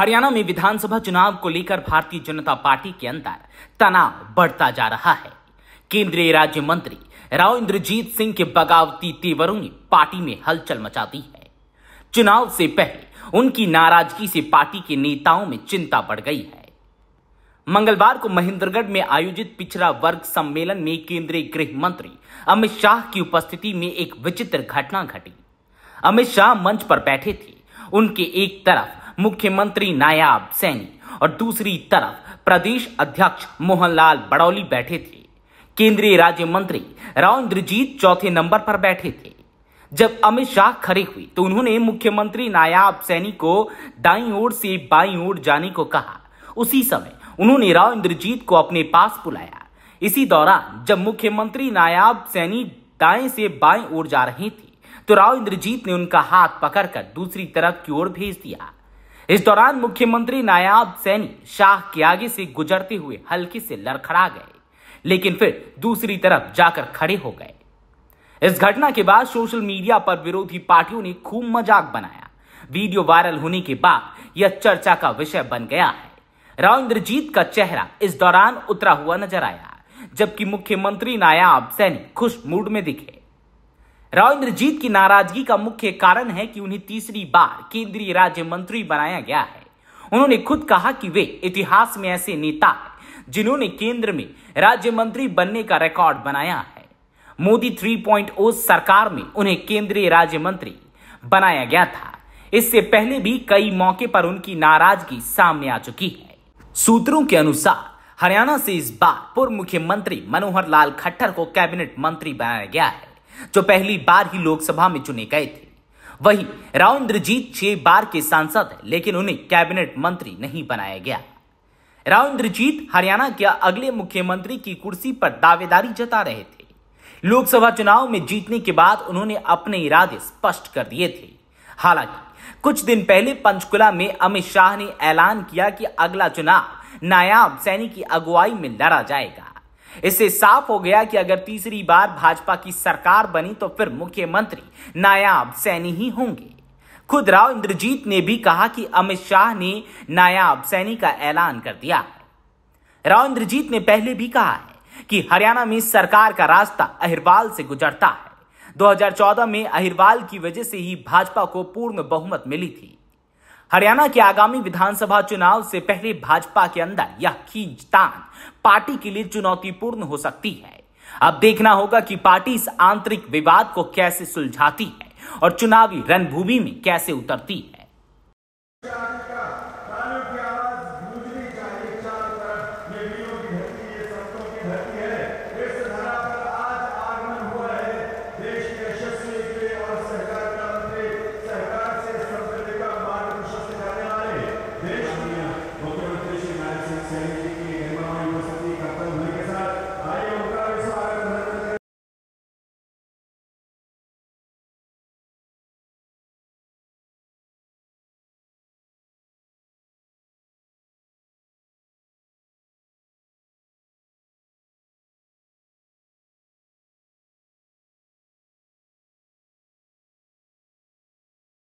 हरियाणा में विधानसभा चुनाव को लेकर भारतीय जनता पार्टी के अंदर तनाव बढ़ता जा रहा है केंद्रीय राज्य मंत्री राव इंद्रजीत सिंह के बगावती तेवरों ने पार्टी में हलचल मचा दी है चुनाव से पहले उनकी नाराजगी से पार्टी के नेताओं में चिंता बढ़ गई है मंगलवार को महेंद्रगढ़ में आयोजित पिछड़ा वर्ग सम्मेलन में केंद्रीय गृह मंत्री अमित शाह की उपस्थिति में एक विचित्र घटना घटी अमित शाह मंच पर बैठे थे उनके एक तरफ मुख्यमंत्री नायाब सैनी और दूसरी तरफ प्रदेश अध्यक्ष मोहनलाल बड़ौली बैठे थे केंद्रीय राज्य मंत्री राव इंद्रजीत चौथे नंबर पर बैठे थे जब अमित शाह खड़े हुए तो उन्होंने मुख्यमंत्री नायाब सैनी को दाई ओर से बाई ओर जाने को कहा उसी समय उन्होंने राव इंद्रजीत को अपने पास बुलाया इसी दौरान जब मुख्यमंत्री नायाब सैनी दाएं से बाएं ओर जा रहे थे तो राव इंद्रजीत ने उनका हाथ पकड़कर दूसरी तरफ की ओर भेज दिया इस दौरान मुख्यमंत्री नायाब सैनी शाह के आगे से गुजरते हुए हल्की से लड़खड़ा गए लेकिन फिर दूसरी तरफ जाकर खड़े हो गए इस घटना के बाद सोशल मीडिया पर विरोधी पार्टियों ने खूब मजाक बनाया वीडियो वायरल होने के बाद यह चर्चा का विषय बन गया है राव का चेहरा इस दौरान उतरा हुआ नजर आया जबकि मुख्यमंत्री नायाब सैनी खुश मूड में दिखे राव इंद्रजीत की नाराजगी का मुख्य कारण है कि उन्हें तीसरी बार केंद्रीय राज्य मंत्री बनाया गया है उन्होंने खुद कहा कि वे इतिहास में ऐसे नेता हैं जिन्होंने केंद्र में राज्य मंत्री बनने का रिकॉर्ड बनाया है मोदी 3.0 सरकार में उन्हें केंद्रीय राज्य मंत्री बनाया गया था इससे पहले भी कई मौके पर उनकी नाराजगी सामने आ चुकी है सूत्रों के अनुसार हरियाणा से इस बार पूर्व मुख्यमंत्री मनोहर लाल खट्टर को कैबिनेट मंत्री बनाया गया है जो पहली बार ही लोकसभा में चुने गए थे वही राव इंद्रजीत छह बार के सांसद हैं लेकिन उन्हें कैबिनेट मंत्री नहीं बनाया गया राव इंद्रजीत हरियाणा के अगले मुख्यमंत्री की कुर्सी पर दावेदारी जता रहे थे लोकसभा चुनाव में जीतने के बाद उन्होंने अपने इरादे स्पष्ट कर दिए थे हालांकि कुछ दिन पहले पंचकुला में अमित शाह ने ऐलान किया कि अगला चुनाव नायाब सैनी की अगुवाई में लड़ा जाएगा इससे साफ हो गया कि अगर तीसरी बार भाजपा की सरकार बनी तो फिर मुख्यमंत्री नायाब सैनी ही होंगे खुद राव इंद्रजीत ने भी कहा कि अमित शाह ने नायाब सैनी का ऐलान कर दिया है राव इंद्रजीत ने पहले भी कहा है कि हरियाणा में सरकार का रास्ता अहिरवाल से गुजरता है 2014 में अहिरवाल की वजह से ही भाजपा को पूर्ण बहुमत मिली थी हरियाणा के आगामी विधानसभा चुनाव से पहले भाजपा के अंदर यह खींचतान पार्टी के लिए चुनौतीपूर्ण हो सकती है अब देखना होगा कि पार्टी इस आंतरिक विवाद को कैसे सुलझाती है और चुनावी रणभूमि में कैसे उतरती है